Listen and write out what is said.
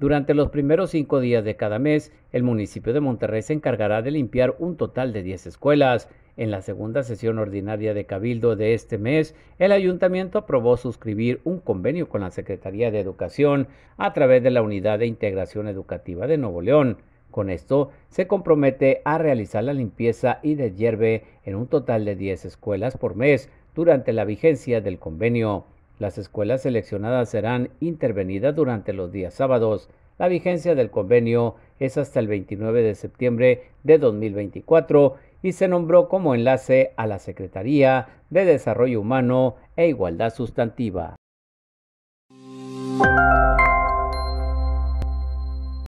Durante los primeros cinco días de cada mes, el municipio de Monterrey se encargará de limpiar un total de 10 escuelas. En la segunda sesión ordinaria de Cabildo de este mes, el ayuntamiento aprobó suscribir un convenio con la Secretaría de Educación a través de la Unidad de Integración Educativa de Nuevo León. Con esto, se compromete a realizar la limpieza y deshierve en un total de 10 escuelas por mes durante la vigencia del convenio. Las escuelas seleccionadas serán intervenidas durante los días sábados. La vigencia del convenio es hasta el 29 de septiembre de 2024 y se nombró como enlace a la Secretaría de Desarrollo Humano e Igualdad Sustantiva.